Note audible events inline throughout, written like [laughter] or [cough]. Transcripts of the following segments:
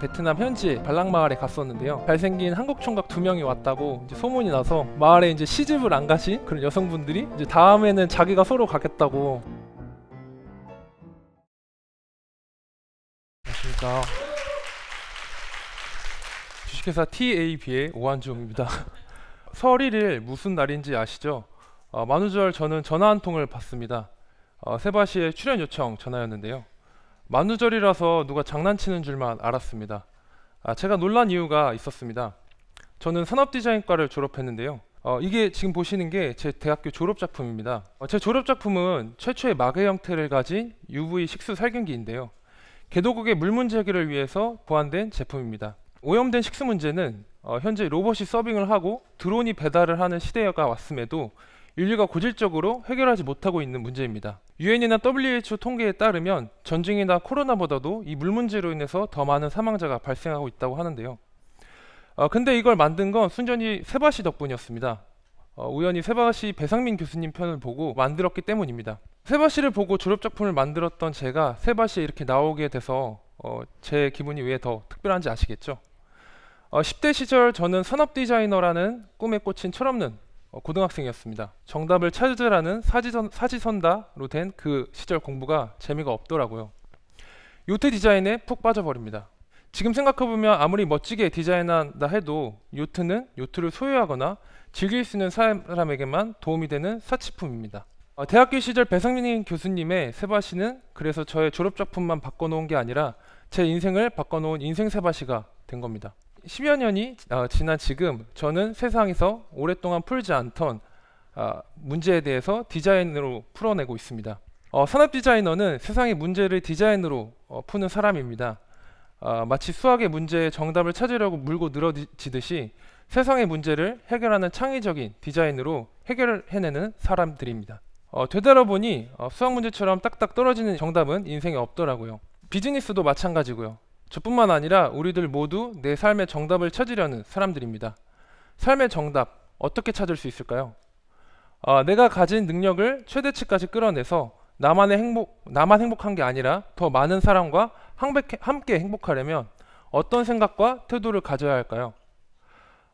베트남 현지 발랑마을에 갔었는데요 잘생긴 한국 총각 두 명이 왔다고 소문이 나서 마을에 이제 시집을 안 가신 그런 여성분들이 이제 다음에는 자기가 서로 가겠다고 안녕하십니까 주식회사 TAB의 오한중입니다 31일 [laughs] 무슨 날인지 아시죠? 어, 만우절 저는 전화 한 통을 받습니다 어, 세바시의 출연 요청 전화였는데요 만우절이라서 누가 장난치는 줄만 알았습니다. 아, 제가 놀란 이유가 있었습니다. 저는 산업디자인과를 졸업했는데요. 어, 이게 지금 보시는 게 제 대학교 졸업 작품입니다. 어, 제 졸업 작품은 최초의 마개 형태를 가진 UV 식수 살균기인데요. 개도국의 물 문제 기를 위해서 보완된 제품입니다. 오염된 식수 문제는 어, 현재 로봇이 서빙을 하고 드론이 배달을 하는 시대가 왔음에도 인류가 고질적으로 해결하지 못하고 있는 문제입니다. 유엔이나 WHO 통계에 따르면 전쟁이나 코로나보다도 이 물 문제로 인해서 더 많은 사망자가 발생하고 있다고 하는데요. 어, 근데 이걸 만든 건 순전히 세바시 덕분이었습니다. 어, 우연히 세바시 배상민 교수님 편을 보고 만들었기 때문입니다. 세바시를 보고 졸업 작품을 만들었던 제가 세바시에 이렇게 나오게 돼서 어, 제 기분이 왜 더 특별한지 아시겠죠? 어, 10대 시절 저는 산업 디자이너라는 꿈에 꽂힌 철없는 어, 고등학생이었습니다. 정답을 찾으라는 사지선, 사지선다로 된 그 시절 공부가 재미가 없더라고요. 요트 디자인에 푹 빠져버립니다. 지금 생각해보면 아무리 멋지게 디자인한다 해도 요트는 요트를 소유하거나 즐길 수 있는 사람에게만 도움이 되는 사치품입니다. 어, 대학교 시절 배상민 교수님의 세바시는 그래서 저의 졸업작품만 바꿔놓은 게 아니라 제 인생을 바꿔놓은 인생 세바시가 된 겁니다. 10여 년이 어, 지난 지금 저는 세상에서 오랫동안 풀지 않던 어, 문제에 대해서 디자인으로 풀어내고 있습니다. 어, 산업 디자이너는 세상의 문제를 디자인으로 어, 푸는 사람입니다. 어, 마치 수학의 문제의 정답을 찾으려고 물고 늘어지듯이 세상의 문제를 해결하는 창의적인 디자인으로 해결 해내는 사람들입니다. 어, 되돌아보니 수학 문제처럼 딱딱 떨어지는 정답은 인생에 없더라고요. 비즈니스도 마찬가지고요. 저뿐만 아니라 우리들 모두 내 삶의 정답을 찾으려는 사람들입니다. 삶의 정답 어떻게 찾을 수 있을까요? 아, 내가 가진 능력을 최대치까지 끌어내서 나만의 행복, 나만 행복한 게 아니라 더 많은 사람과 함께 행복하려면 어떤 생각과 태도를 가져야 할까요?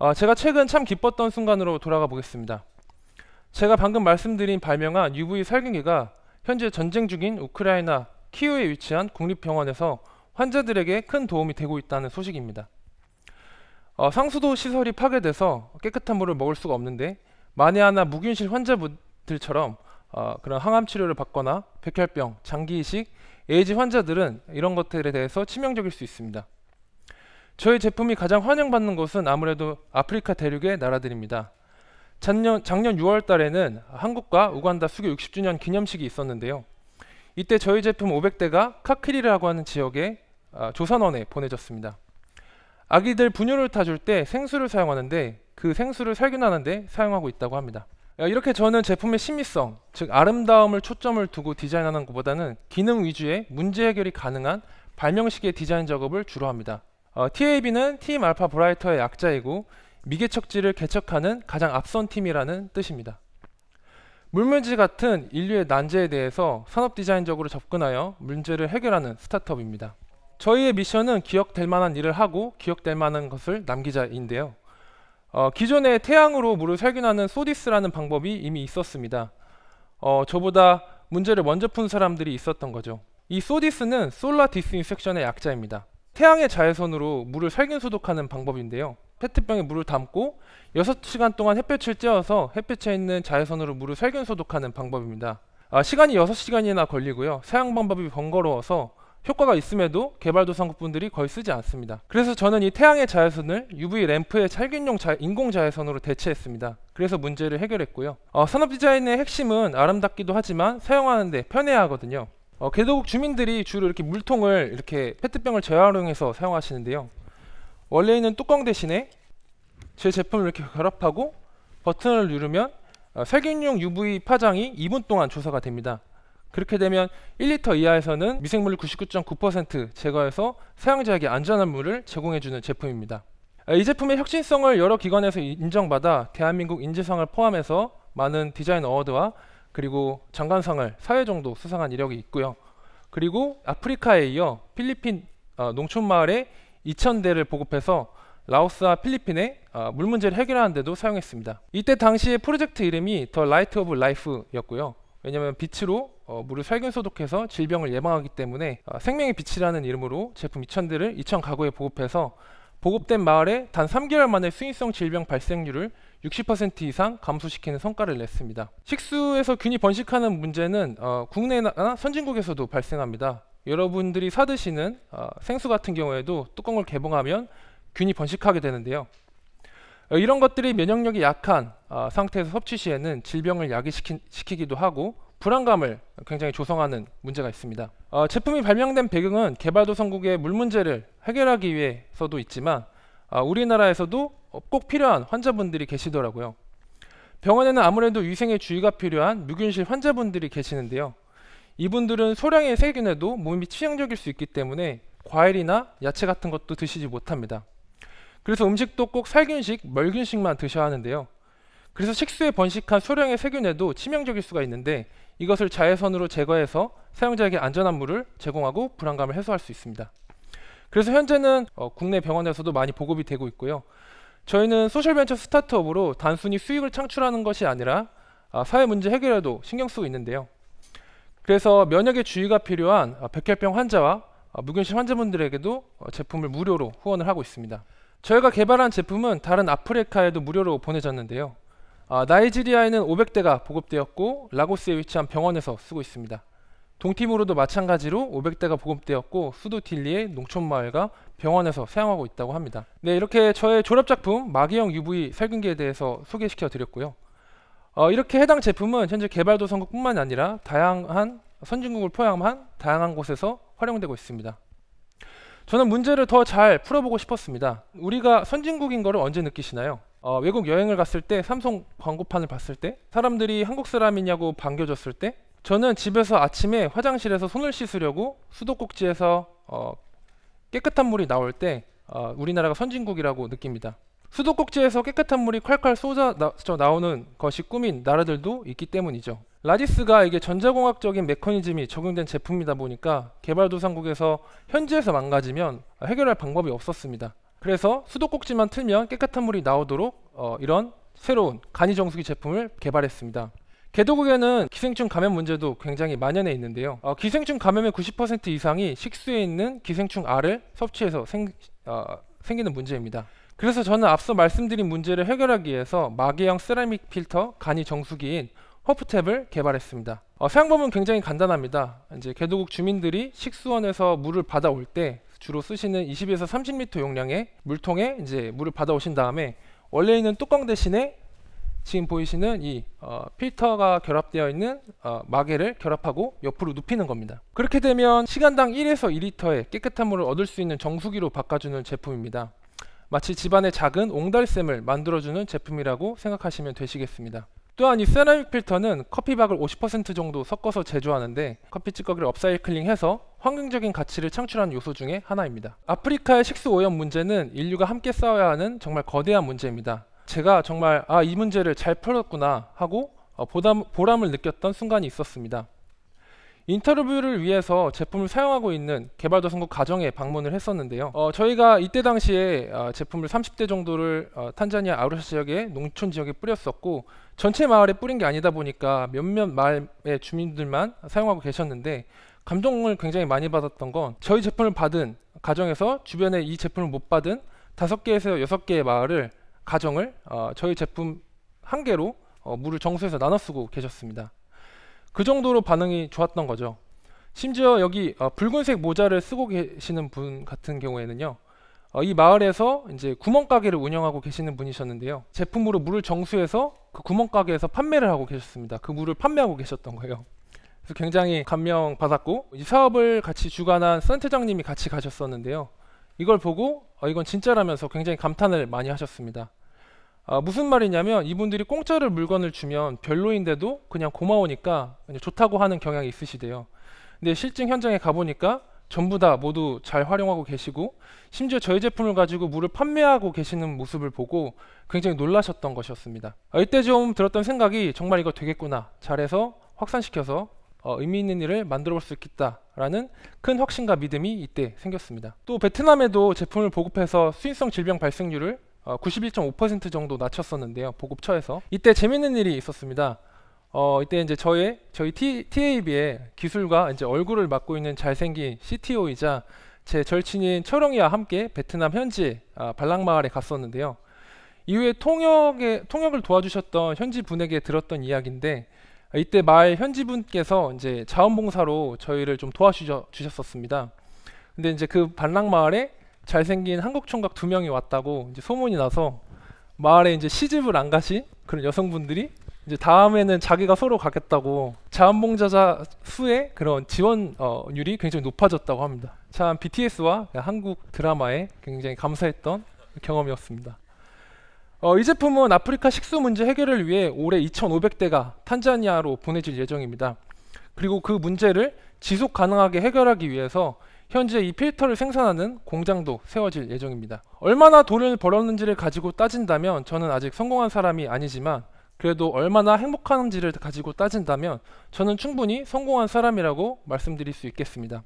아, 제가 최근 참 기뻤던 순간으로 돌아가 보겠습니다. 제가 방금 말씀드린 발명한 UV 살균기가 현재 전쟁 중인 우크라이나 키우에 위치한 국립병원에서 환자들에게 큰 도움이 되고 있다는 소식입니다. 어, 상수도 시설이 파괴돼서 깨끗한 물을 먹을 수가 없는데 만에 하나 무균실 환자분들처럼 어, 그런 항암 치료를 받거나 백혈병, 장기이식, 에이즈 환자들은 이런 것들에 대해서 치명적일 수 있습니다. 저희 제품이 가장 환영받는 곳은 아무래도 아프리카 대륙의 나라들입니다. 작년, 작년 6월 달에는 한국과 우간다 수교 60주년 기념식이 있었는데요. 이때 저희 제품 500대가 카크리라고 하는 지역에 아, 조선원에 보내졌습니다. 아기들 분유를 타줄 때 생수를 사용하는데 그 생수를 살균하는데 사용하고 있다고 합니다. 아, 이렇게 저는 제품의 심미성, 즉 아름다움을 초점을 두고 디자인하는 것보다는 기능 위주의 문제 해결이 가능한 발명식의 디자인 작업을 주로 합니다. 어, TAB는 팀 알파 브라이터의 약자이고 미개척지를 개척하는 가장 앞선 팀이라는 뜻입니다. 물문제 같은 인류의 난제에 대해서 산업 디자인적으로 접근하여 문제를 해결하는 스타트업입니다. 저희의 미션은 기억될 만한 일을 하고 기억될 만한 것을 남기자인데요. 어, 기존에 태양으로 물을 살균하는 소디스라는 방법이 이미 있었습니다. 어, 저보다 문제를 먼저 푼 사람들이 있었던 거죠. 이 소디스는 솔라 디스인섹션의 약자입니다. 태양의 자외선으로 물을 살균 소독하는 방법인데요. 페트병에 물을 담고 6시간 동안 햇볕을 쬐어서 햇볕에 있는 자외선으로 물을 살균 소독하는 방법입니다. 아, 시간이 6시간이나 걸리고요. 사용 방법이 번거로워서 효과가 있음에도 개발도상국분들이 거의 쓰지 않습니다. 그래서 저는 이 태양의 자외선을 UV 램프의 찰균용 자, 인공 자외선으로 대체했습니다. 그래서 문제를 해결했고요. 어, 산업 디자인의 핵심은 아름답기도 하지만 사용하는데 편해야 하거든요. 어, 개도국 주민들이 주로 이렇게 물통을 이렇게 페트병을 재활용해서 사용하시는데요. 원래 있는 뚜껑 대신에 제 제품을 이렇게 결합하고 버튼을 누르면 어, 살균용 UV 파장이 2분 동안 조사가 됩니다. 그렇게 되면 1리터 이하에서는 미생물을 99.9% 제거해서 사용자에게 안전한 물을 제공해주는 제품입니다. 아, 이 제품의 혁신성을 여러 기관에서 인정받아 대한민국 인재상을 포함해서 많은 디자인 어워드와 그리고 장관상을 4회 정도 수상한 이력이 있고요. 그리고 아프리카에 이어 필리핀 어, 농촌마을에 2,000대를 보급해서 라오스와 필리핀의 어, 물 문제를 해결하는 데도 사용했습니다. 이때 당시의 프로젝트 이름이 더 라이트 오브 라이프였고요. 왜냐하면 빛으로 어, 물을 살균 소독해서 질병을 예방하기 때문에 어, 생명의 빛이라는 이름으로 제품 2,000대를 2,000 가구에 보급해서 보급된 마을에 단 3개월 만에 수인성 질병 발생률을 60% 이상 감소시키는 성과를 냈습니다. 식수에서 균이 번식하는 문제는 어, 국내나 선진국에서도 발생합니다. 여러분들이 사드시는 어, 생수 같은 경우에도 뚜껑을 개봉하면 균이 번식하게 되는데요. 어, 이런 것들이 면역력이 약한 어, 상태에서 섭취 시에는 질병을 야기시키기도 하고 불안감을 굉장히 조성하는 문제가 있습니다. 어, 제품이 발명된 배경은 개발도상국의 물 문제를 해결하기 위해서도 있지만 어, 우리나라에서도 꼭 필요한 환자분들이 계시더라고요. 병원에는 아무래도 위생에 주의가 필요한 무균실 환자분들이 계시는데요. 이분들은 소량의 세균에도 몸이 취약적일 수 있기 때문에 과일이나 야채 같은 것도 드시지 못합니다. 그래서 음식도 꼭 살균식, 멀균식만 드셔야 하는데요. 그래서 식수에 번식한 소량의 세균에도 치명적일 수가 있는데 이것을 자외선으로 제거해서 사용자에게 안전한 물을 제공하고 불안감을 해소할 수 있습니다. 그래서 현재는 어, 국내 병원에서도 많이 보급이 되고 있고요. 저희는 소셜벤처 스타트업으로 단순히 수익을 창출하는 것이 아니라 아, 사회 문제 해결에도 신경 쓰고 있는데요. 그래서 면역에 주의가 필요한 아, 백혈병 환자와 아, 무균실 환자분들에게도 어, 제품을 무료로 후원을 하고 있습니다. 저희가 개발한 제품은 다른 아프리카에도 무료로 보내졌는데요. 아, 나이지리아에는 500대가 보급되었고 라고스에 위치한 병원에서 쓰고 있습니다. 동팀으로도 마찬가지로 500대가 보급되었고 수도틸리의 농촌마을과 병원에서 사용하고 있다고 합니다. 네 이렇게 저의 졸업작품 마기형 UV 살균기에 대해서 소개시켜 드렸고요. 어, 이렇게 해당 제품은 현재 개발도상국뿐만 아니라 다양한 선진국을 포함한 다양한 곳에서 활용되고 있습니다. 저는 문제를 더 잘 풀어보고 싶었습니다. 우리가 선진국인 거를 언제 느끼시나요? 어, 외국 여행을 갔을 때 삼성 광고판을 봤을 때 사람들이 한국 사람이냐고 반겨줬을 때 저는 집에서 아침에 화장실에서 손을 씻으려고 수도꼭지에서 어, 깨끗한 물이 나올 때 어, 우리나라가 선진국이라고 느낍니다. 수도꼭지에서 깨끗한 물이 콸콸 쏟아 져 나오는 것이 꿈인 나라들도 있기 때문이죠. 라디스가 이게 전자공학적인 메커니즘이 적용된 제품이다 보니까 개발도상국에서 현지에서 망가지면 해결할 방법이 없었습니다. 그래서 수도꼭지만 틀면 깨끗한 물이 나오도록 어, 이런 새로운 간이 정수기 제품을 개발했습니다. 개도국에는 기생충 감염 문제도 굉장히 만연해 있는데요. 어, 기생충 감염의 90% 이상이 식수에 있는 기생충 알을 섭취해서 생, 어, 생기는 문제입니다. 그래서 저는 앞서 말씀드린 문제를 해결하기 위해서 마개형 세라믹 필터 간이 정수기인 허프탭을 개발했습니다. 어, 사용법은 굉장히 간단합니다. 이제 개도국 주민들이 식수원에서 물을 받아올 때 주로 쓰시는 20에서 30리터 용량의 물통에 이제 물을 받아오신 다음에 원래 있는 뚜껑 대신에 지금 보이시는 이 어, 필터가 결합되어 있는 어, 마개를 결합하고 옆으로 눕히는 겁니다. 그렇게 되면 시간당 1에서 2리터의 깨끗한 물을 얻을 수 있는 정수기로 바꿔주는 제품입니다. 마치 집안의 작은 옹달샘을 만들어주는 제품이라고 생각하시면 되시겠습니다. 또한 이 세라믹 필터는 커피박을 50% 정도 섞어서 제조하는데 커피 찌꺼기를 업사이클링해서 환경적인 가치를 창출하는 요소 중에 하나입니다. 아프리카의 식수 오염 문제는 인류가 함께 싸워야 하는 정말 거대한 문제입니다. 제가 정말 아 이 문제를 잘 풀었구나 하고 어, 보람, 보람을 느꼈던 순간이 있었습니다. 인터뷰를 위해서 제품을 사용하고 있는 개발자 선거 과정에 방문을 했었는데요. 어, 저희가 이때 당시에 어, 제품을 30대 정도를 어, 탄자니아 아우르샤 지역의 농촌 지역에 뿌렸었고 전체 마을에 뿌린 게 아니다 보니까 몇몇 마을의 주민들만 사용하고 계셨는데 감동을 굉장히 많이 받았던 건 저희 제품을 받은 가정에서 주변에 이 제품을 못 받은 5개에서 6개의 마을을 가정을 어, 저희 제품 한 개로 어, 물을 정수해서 나눠 쓰고 계셨습니다. 그 정도로 반응이 좋았던 거죠. 심지어 여기 어, 붉은색 모자를 쓰고 계시는 분 같은 경우에는요. 어, 이 마을에서 이제 구멍가게를 운영하고 계시는 분이셨는데요. 제품으로 물을 정수해서 그 구멍가게에서 판매를 하고 계셨습니다. 그 물을 판매하고 계셨던 거예요. 그래서 굉장히 감명받았고 이 사업을 같이 주관한 센터장님이 같이 가셨었는데요. 이걸 보고 어, 이건 진짜라면서 굉장히 감탄을 많이 하셨습니다. 아, 무슨 말이냐면 이분들이 공짜로 물건을 주면 별로인데도 그냥 고마우니까 그냥 좋다고 하는 경향이 있으시대요. 근데 실증 현장에 가보니까 전부 다 모두 잘 활용하고 계시고 심지어 저희 제품을 가지고 물을 판매하고 계시는 모습을 보고 굉장히 놀라셨던 것이었습니다. 아, 이때 좀 들었던 생각이 정말 이거 되겠구나 잘해서 확산시켜서 어, 의미 있는 일을 만들어 볼 수 있겠다라는 큰 확신과 믿음이 이때 생겼습니다. 또 베트남에도 제품을 보급해서 수인성 질병 발생률을 어, 91.5% 정도 낮췄었는데요. 보급처에서 이때 재밌는 일이 있었습니다. 어, 이때 이제 저의 저희 T, TAB의 기술과 이제 얼굴을 맡고 있는 잘생긴 CTO이자 제 절친인 철영이와 함께 베트남 현지 아, 발랑마을에 갔었는데요. 이후에 통역에 통역을 도와주셨던 현지 분에게 들었던 이야기인데 이때 마을 현지 분께서 이제 자원봉사로 저희를 좀 도와주셨었습니다. 근데 이제 그발랑 마을에 잘생긴 한국 총각 두 명이 왔다고 이제 소문이 나서 마을에 이제 시집을 안 가신 그런 여성분들이 이제 다음에는 자기가 서로 가겠다고 자원봉자자 수의 그런 지원율이 어, 굉장히 높아졌다고 합니다. 참 BTS와 한국 드라마에 굉장히 감사했던 경험이었습니다. 어, 이 제품은 아프리카 식수 문제 해결을 위해 올해 2,500대가 탄자니아로 보내질 예정입니다. 그리고 그 문제를 지속 가능하게 해결하기 위해서 현재 이 필터를 생산하는 공장도 세워질 예정입니다. 얼마나 돈을 벌었는지를 가지고 따진다면 저는 아직 성공한 사람이 아니지만 그래도 얼마나 행복한지를 가지고 따진다면 저는 충분히 성공한 사람이라고 말씀드릴 수 있겠습니다.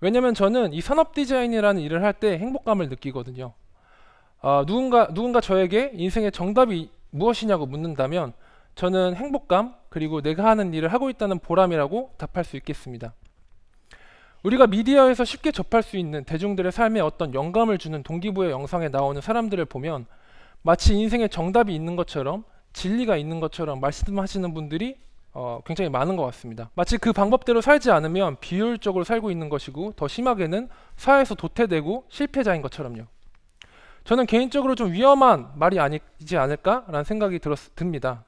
왜냐면 저는 이 산업 디자인이라는 일을 할 때 행복감을 느끼거든요. 아, 누군가, 누군가 저에게 인생의 정답이 무엇이냐고 묻는다면 저는 행복감 그리고 내가 하는 일을 하고 있다는 보람이라고 답할 수 있겠습니다. 우리가 미디어에서 쉽게 접할 수 있는 대중들의 삶에 어떤 영감을 주는 동기부여 영상에 나오는 사람들을 보면 마치 인생에 정답이 있는 것처럼 진리가 있는 것처럼 말씀하시는 분들이 어, 굉장히 많은 것 같습니다. 마치 그 방법대로 살지 않으면 비효율적으로 살고 있는 것이고 더 심하게는 사회에서 도태되고 실패자인 것처럼요. 저는 개인적으로 좀 위험한 말이 아니지 않을까라는 생각이 들었, 듭니다.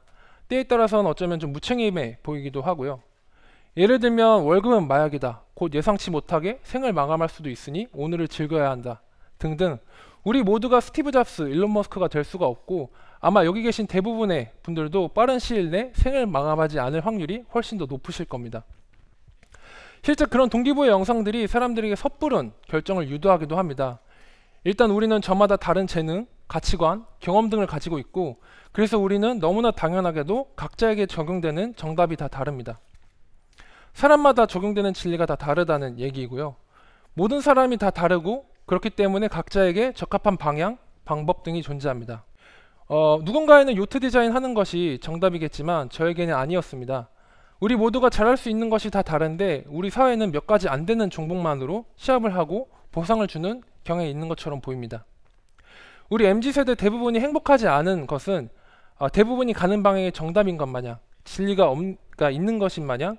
때에 따라서는 어쩌면 좀 무책임해 보이기도 하고요. 예를 들면 월급은 마약이다. 곧 예상치 못하게 생을 마감할 수도 있으니 오늘을 즐겨야 한다. 등등 우리 모두가 스티브 잡스, 일론 머스크가 될 수가 없고 아마 여기 계신 대부분의 분들도 빠른 시일 내 생을 마감하지 않을 확률이 훨씬 더 높으실 겁니다. 실제 그런 동기부여 영상들이 사람들에게 섣부른 결정을 유도하기도 합니다. 일단 우리는 저마다 다른 재능, 가치관, 경험 등을 가지고 있고 그래서 우리는 너무나 당연하게도 각자에게 적용되는 정답이 다 다릅니다. 사람마다 적용되는 진리가 다 다르다는 얘기이고요. 모든 사람이 다 다르고 그렇기 때문에 각자에게 적합한 방향, 방법 등이 존재합니다. 어, 누군가에는 요트 디자인 하는 것이 정답이겠지만 저에게는 아니었습니다. 우리 모두가 잘할 수 있는 것이 다 다른데 우리 사회는 몇 가지 안 되는 종목만으로 시합을 하고 보상을 주는 경향이 있는 것처럼 보입니다. 우리 MZ세대 대부분이 행복하지 않은 것은 어, 대부분이 가는 방향이 정답인 것 마냥 진리가 없, 그러니까 있는 것인 마냥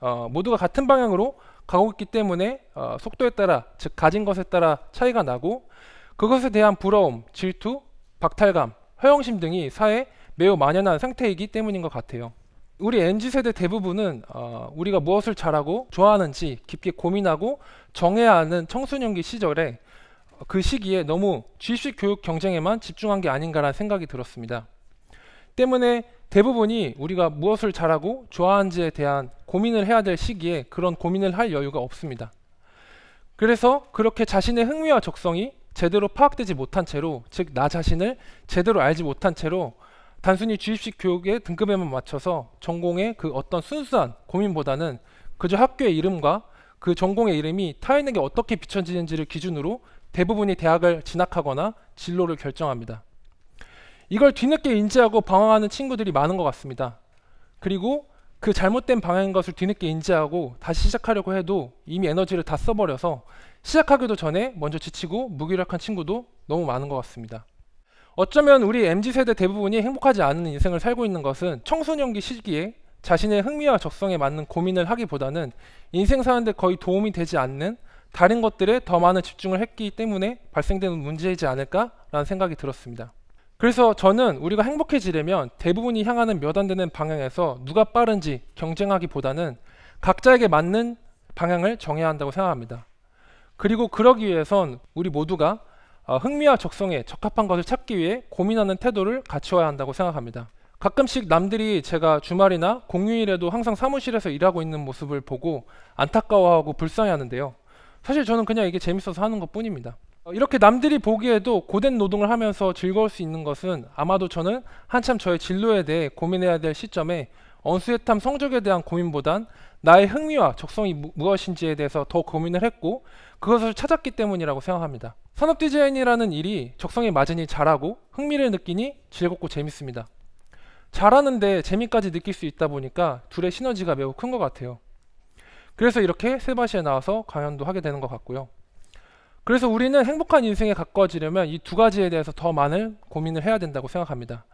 어, 모두가 같은 방향으로 가고 있기 때문에 어, 속도에 따라 즉 가진 것에 따라 차이가 나고 그것에 대한 부러움, 질투, 박탈감, 허영심 등이 사회에 매우 만연한 상태이기 때문인 것 같아요. 우리 n g 세대 대부분은 어, 우리가 무엇을 잘하고 좋아하는지 깊게 고민하고 정해야 하는 청소년기 시절에 그 시기에 너무 지식 교육 경쟁에만 집중한 게 아닌가라는 생각이 들었습니다. 때문에 대부분이 우리가 무엇을 잘하고 좋아하는지에 대한 고민을 해야 될 시기에 그런 고민을 할 여유가 없습니다. 그래서 그렇게 자신의 흥미와 적성이 제대로 파악되지 못한 채로 즉 나 자신을 제대로 알지 못한 채로 단순히 주입식 교육의 등급에만 맞춰서 전공의 그 어떤 순수한 고민보다는 그저 학교의 이름과 그 전공의 이름이 타인에게 어떻게 비춰지는지를 기준으로 대부분이 대학을 진학하거나 진로를 결정합니다. 이걸 뒤늦게 인지하고 방황하는 친구들이 많은 것 같습니다. 그리고 그 잘못된 방향인 것을 뒤늦게 인지하고 다시 시작하려고 해도 이미 에너지를 다 써버려서 시작하기도 전에 먼저 지치고 무기력한 친구도 너무 많은 것 같습니다. 어쩌면 우리 MZ세대 대부분이 행복하지 않은 인생을 살고 있는 것은 청소년기 시기에 자신의 흥미와 적성에 맞는 고민을 하기보다는 인생 사는데 거의 도움이 되지 않는 다른 것들에 더 많은 집중을 했기 때문에 발생되는 문제이지 않을까라는 생각이 들었습니다. 그래서 저는 우리가 행복해지려면 대부분이 향하는 몇 안 되는 방향에서 누가 빠른지 경쟁하기보다는 각자에게 맞는 방향을 정해야 한다고 생각합니다. 그리고 그러기 위해선 우리 모두가 어, 흥미와 적성에 적합한 것을 찾기 위해 고민하는 태도를 갖추어야 한다고 생각합니다. 가끔씩 남들이 제가 주말이나 공휴일에도 항상 사무실에서 일하고 있는 모습을 보고 안타까워하고 불쌍해 하는데요. 사실 저는 그냥 이게 재밌어서 하는 것 뿐입니다. 어, 이렇게 남들이 보기에도 고된 노동을 하면서 즐거울 수 있는 것은 아마도 저는 한참 저의 진로에 대해 고민해야 될 시점에 언수회탐 성적에 대한 고민보단 나의 흥미와 적성이 무, 엇인지에 대해서 더 고민을 했고 그것을 찾았기 때문이라고 생각합니다. 산업 디자인이라는 일이 적성에 맞으니 잘하고 흥미를 느끼니 즐겁고 재밌습니다. 잘하는데 재미까지 느낄 수 있다 보니까 둘의 시너지가 매우 큰 것 같아요. 그래서 이렇게 세바시에 나와서 강연도 하게 되는 것 같고요. 그래서 우리는 행복한 인생에 가까워지려면 이 두 가지에 대해서 더 많은 고민을 해야 된다고 생각합니다.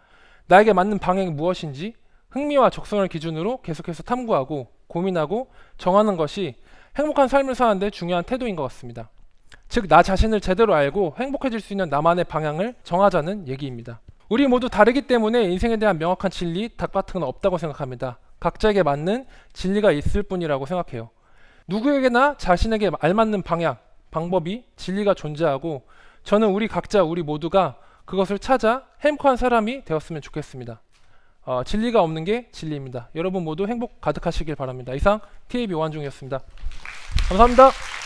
나에게 맞는 방향이 무엇인지 흥미와 적성을 기준으로 계속해서 탐구하고 고민하고 정하는 것이 행복한 삶을 사는데 중요한 태도인 것 같습니다. 즉, 나 자신을 제대로 알고 행복해질 수 있는 나만의 방향을 정하자는 얘기입니다. 우리 모두 다르기 때문에 인생에 대한 명확한 진리, 닭 같은 건 없다고 생각합니다. 각자에게 맞는 진리가 있을 뿐이라고 생각해요. 누구에게나 자신에게 알맞는 방향, 방법이 진리가 존재하고 저는 우리 각자 우리 모두가 그것을 찾아 행복한 사람이 되었으면 좋겠습니다. 어, 진리가 없는 게 진리입니다. 여러분 모두 행복 가득하시길 바랍니다. 이상 TAB 오한중이었습니다. 감사합니다.